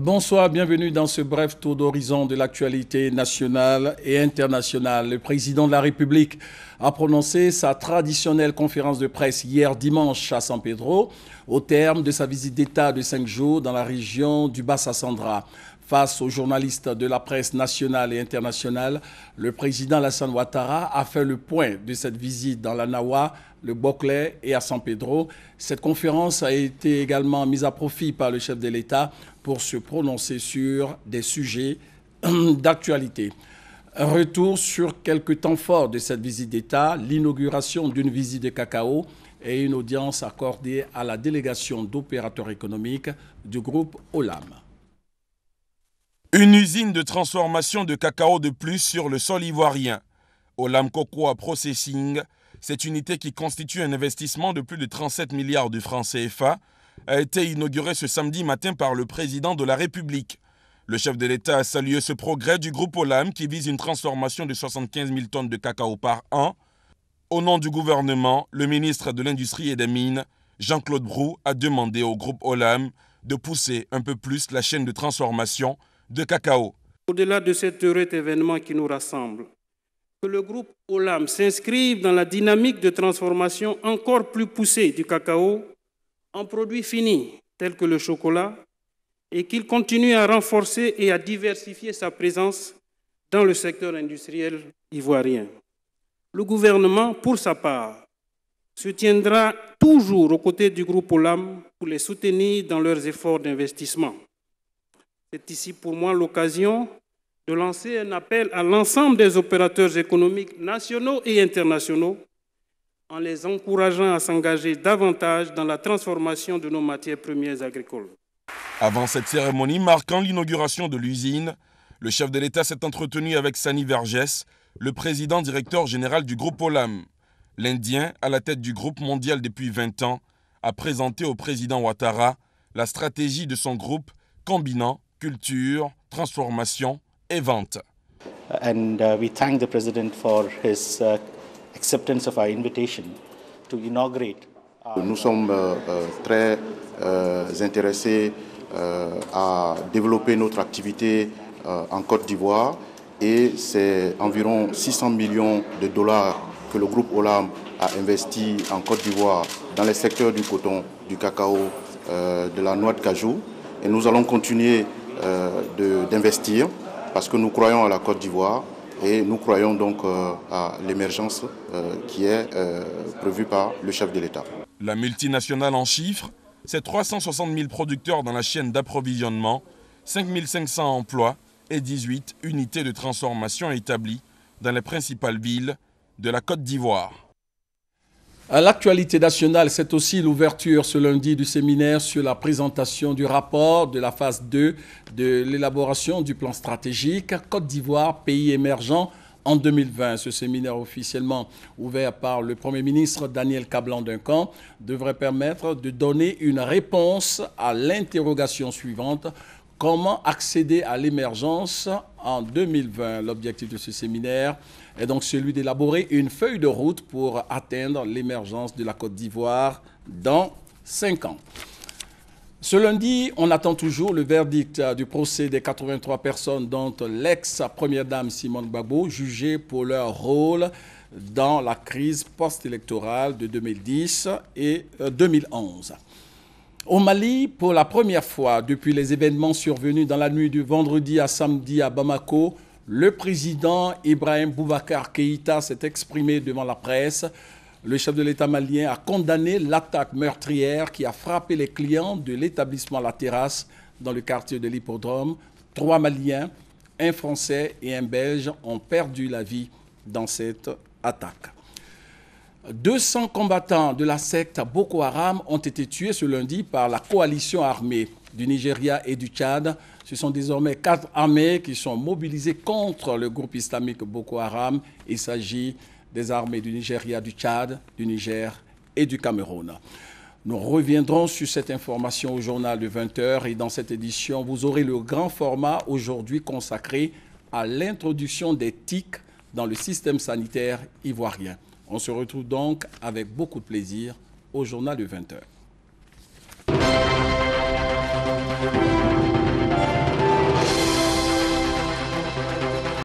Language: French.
Bonsoir, bienvenue dans ce bref tour d'horizon de l'actualité nationale et internationale. Le président de la République a prononcé sa traditionnelle conférence de presse hier dimanche à San Pedro, au terme de sa visite d'État de cinq jours dans la région du Bas-Sassandra. Face aux journalistes de la presse nationale et internationale, le président Lassane Ouattara a fait le point de cette visite dans la Nawa, le Boclet et à San Pedro. Cette conférence a été également mise à profit par le chef de l'État pour se prononcer sur des sujets d'actualité. Retour sur quelques temps forts de cette visite d'État, l'inauguration d'une visite de cacao et une audience accordée à la délégation d'opérateurs économiques du groupe OLAM. Une usine de transformation de cacao de plus sur le sol ivoirien. Olam Cocoa Processing, cette unité qui constitue un investissement de plus de 37 milliards de francs CFA, a été inaugurée ce samedi matin par le président de la République. Le chef de l'État a salué ce progrès du groupe Olam qui vise une transformation de 75 000 tonnes de cacao par an. Au nom du gouvernement, le ministre de l'Industrie et des Mines, Jean-Claude Brou, a demandé au groupe Olam de pousser un peu plus la chaîne de transformation cacao. Au-delà de cet heureux événement qui nous rassemble, que le groupe OLAM s'inscrive dans la dynamique de transformation encore plus poussée du cacao en produits finis tels que le chocolat et qu'il continue à renforcer et à diversifier sa présence dans le secteur industriel ivoirien. Le gouvernement, pour sa part, se tiendra toujours aux côtés du groupe OLAM pour les soutenir dans leurs efforts d'investissement. C'est ici pour moi l'occasion de lancer un appel à l'ensemble des opérateurs économiques nationaux et internationaux en les encourageant à s'engager davantage dans la transformation de nos matières premières agricoles. Avant cette cérémonie marquant l'inauguration de l'usine, le chef de l'État s'est entretenu avec Sani Vergès, le président directeur général du groupe Olam. L'Indien, à la tête du groupe mondial depuis 20 ans, a présenté au président Ouattara la stratégie de son groupe combinant culture, transformation et vente. And uh, we thank the president for his uh, invitation to inaugurate. Nous sommes euh, euh, très euh, intéressés à développer notre activité en Côte d'Ivoire et c'est environ 600 millions de dollars que le groupe Olam a investi en Côte d'Ivoire dans les secteurs du coton, du cacao, de la noix de cajou. Et nous allons continuer euh, d'investir parce que nous croyons à la Côte d'Ivoire et nous croyons donc euh, à l'émergence euh, qui est prévue par le chef de l'État. La multinationale en chiffres, c'est 360 000 producteurs dans la chaîne d'approvisionnement, 5 500 emplois et 18 unités de transformation établies dans les principales villes de la Côte d'Ivoire. L'actualité nationale, c'est aussi l'ouverture ce lundi du séminaire sur la présentation du rapport de la phase 2 de l'élaboration du plan stratégique Côte d'Ivoire, pays émergent en 2020. Ce séminaire officiellement ouvert par le Premier ministre Daniel Cablan Duncan devrait permettre de donner une réponse à l'interrogation suivante. Comment accéder à l'émergence en 2020. L'objectif de ce séminaire est donc celui d'élaborer une feuille de route pour atteindre l'émergence de la Côte d'Ivoire dans cinq ans. Ce lundi, on attend toujours le verdict euh, du procès des 83 personnes dont l'ex-première dame Simone Gbagbo, jugée pour leur rôle dans la crise post-électorale de 2010 et 2011. Euh, au Mali, pour la première fois depuis les événements survenus dans la nuit du vendredi à samedi à Bamako, le président Ibrahim Boubacar Keïta s'est exprimé devant la presse. Le chef de l'État malien a condamné l'attaque meurtrière qui a frappé les clients de l'établissement La Terrasse dans le quartier de l'Hippodrome. Trois Maliens, un Français et un Belge ont perdu la vie dans cette attaque. 200 combattants de la secte Boko Haram ont été tués ce lundi par la coalition armée du Nigeria et du Tchad. Ce sont désormais quatre armées qui sont mobilisées contre le groupe islamique Boko Haram. Il s'agit des armées du Nigeria, du Tchad, du Niger et du Cameroun. Nous reviendrons sur cette information au journal de 20h et dans cette édition, vous aurez le grand format aujourd'hui consacré à l'introduction des TIC dans le système sanitaire ivoirien. On se retrouve donc avec beaucoup de plaisir au journal de 20h.